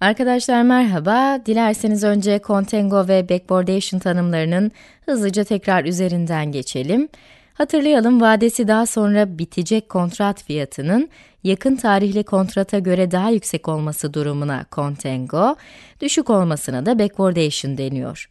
Arkadaşlar merhaba. Dilerseniz önce contango ve backwardation tanımlarının hızlıca tekrar üzerinden geçelim. Hatırlayalım vadesi daha sonra bitecek kontrat fiyatının yakın tarihli kontrata göre daha yüksek olması durumuna contango, düşük olmasına da backwardation deniyor.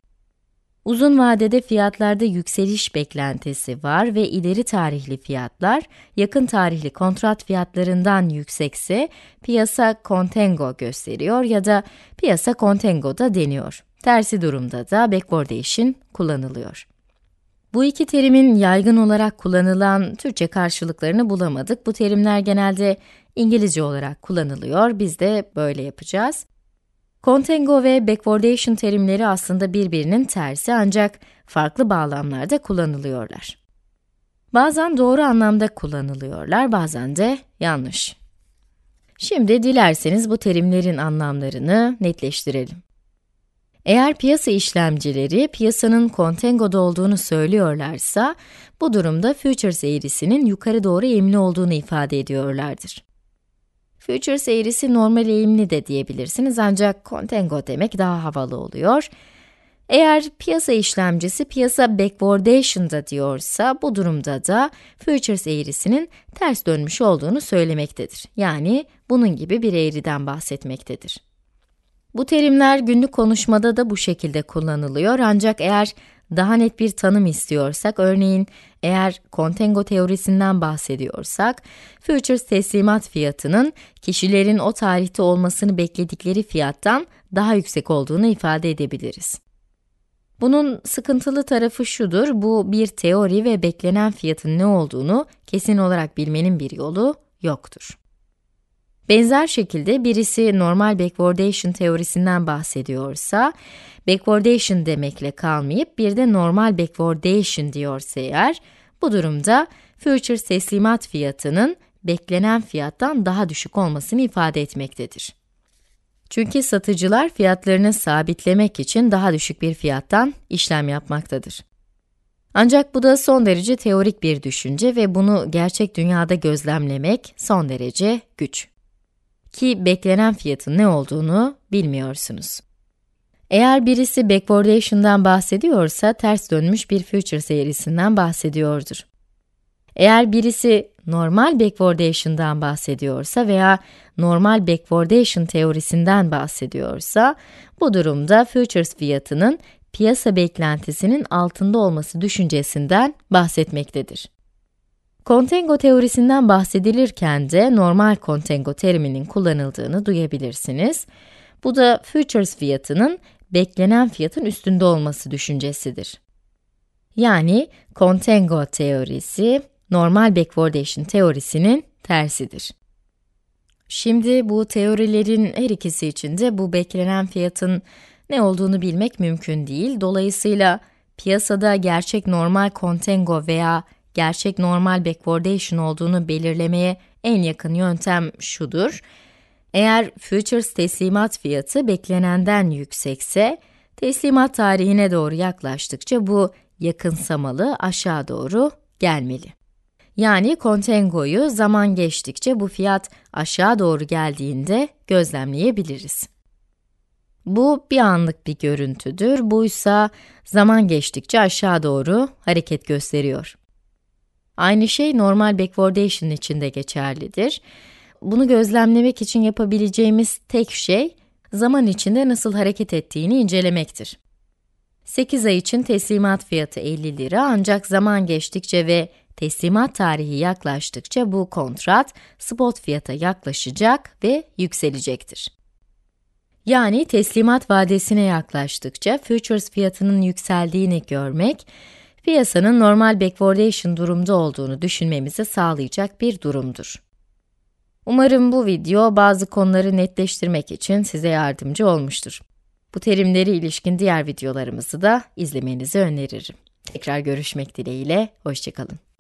Uzun vadede fiyatlarda yükseliş beklentisi var ve ileri tarihli fiyatlar yakın tarihli kontrat fiyatlarından yüksekse piyasa kontengo gösteriyor ya da piyasa kontengo da deniyor. Tersi durumda da backwardation kullanılıyor. Bu iki terimin yaygın olarak kullanılan Türkçe karşılıklarını bulamadık. Bu terimler genelde İngilizce olarak kullanılıyor. Biz de böyle yapacağız. Contango ve backwardation terimleri aslında birbirinin tersi ancak farklı bağlamlarda kullanılıyorlar. Bazen doğru anlamda kullanılıyorlar, bazen de yanlış. Şimdi dilerseniz bu terimlerin anlamlarını netleştirelim. Eğer piyasa işlemcileri piyasanın kontengoda olduğunu söylüyorlarsa, bu durumda futures eğrisinin yukarı doğru eğimli olduğunu ifade ediyorlardır. Futures eğrisi normal eğimli de diyebilirsiniz ancak contango demek daha havalı oluyor. Eğer piyasa işlemcisi piyasa backwardation'da diyorsa bu durumda da futures eğrisinin ters dönmüş olduğunu söylemektedir. Yani bunun gibi bir eğriden bahsetmektedir. Bu terimler günlük konuşmada da bu şekilde kullanılıyor ancak eğer daha net bir tanım istiyorsak, örneğin eğer kontengo teorisinden bahsediyorsak, futures teslimat fiyatının kişilerin o tarihte olmasını bekledikleri fiyattan daha yüksek olduğunu ifade edebiliriz. Bunun sıkıntılı tarafı şudur, bu bir teori ve beklenen fiyatın ne olduğunu kesin olarak bilmenin bir yolu yoktur. Benzer şekilde birisi normal backwardation teorisinden bahsediyorsa, backwardation demekle kalmayıp bir de normal backwardation diyorsa eğer, bu durumda future teslimat fiyatının beklenen fiyattan daha düşük olmasını ifade etmektedir. Çünkü satıcılar fiyatlarını sabitlemek için daha düşük bir fiyattan işlem yapmaktadır. Ancak bu da son derece teorik bir düşünce ve bunu gerçek dünyada gözlemlemek son derece güç ki beklenen fiyatın ne olduğunu bilmiyorsunuz. Eğer birisi backwardation'dan bahsediyorsa ters dönmüş bir futures eğrisinden bahsediyordur. Eğer birisi normal backwardation'dan bahsediyorsa veya normal backwardation teorisinden bahsediyorsa, bu durumda futures fiyatının piyasa beklentisinin altında olması düşüncesinden bahsetmektedir. Kontengo teorisinden bahsedilirken de normal kontengo teriminin kullanıldığını duyabilirsiniz. Bu da futures fiyatının beklenen fiyatın üstünde olması düşüncesidir. Yani kontengo teorisi normal backwardation teorisinin tersidir. Şimdi bu teorilerin her ikisi için de bu beklenen fiyatın ne olduğunu bilmek mümkün değil. Dolayısıyla piyasada gerçek normal kontengo veya gerçek normal backwardation olduğunu belirlemeye en yakın yöntem şudur. Eğer futures teslimat fiyatı beklenenden yüksekse, teslimat tarihine doğru yaklaştıkça bu yakınsamalı aşağı doğru gelmeli. Yani kontengoyu zaman geçtikçe bu fiyat aşağı doğru geldiğinde gözlemleyebiliriz. Bu bir anlık bir görüntüdür, buysa zaman geçtikçe aşağı doğru hareket gösteriyor. Aynı şey normal backwardation için de geçerlidir. Bunu gözlemlemek için yapabileceğimiz tek şey, zaman içinde nasıl hareket ettiğini incelemektir. 8 ay için teslimat fiyatı 50 lira ancak zaman geçtikçe ve teslimat tarihi yaklaştıkça bu kontrat spot fiyata yaklaşacak ve yükselecektir. Yani teslimat vadesine yaklaştıkça futures fiyatının yükseldiğini görmek, piyasanın normal backwardation durumda olduğunu düşünmemizi sağlayacak bir durumdur. Umarım bu video bazı konuları netleştirmek için size yardımcı olmuştur. Bu terimleri ilişkin diğer videolarımızı da izlemenizi öneririm. Tekrar görüşmek dileğiyle, hoşçakalın.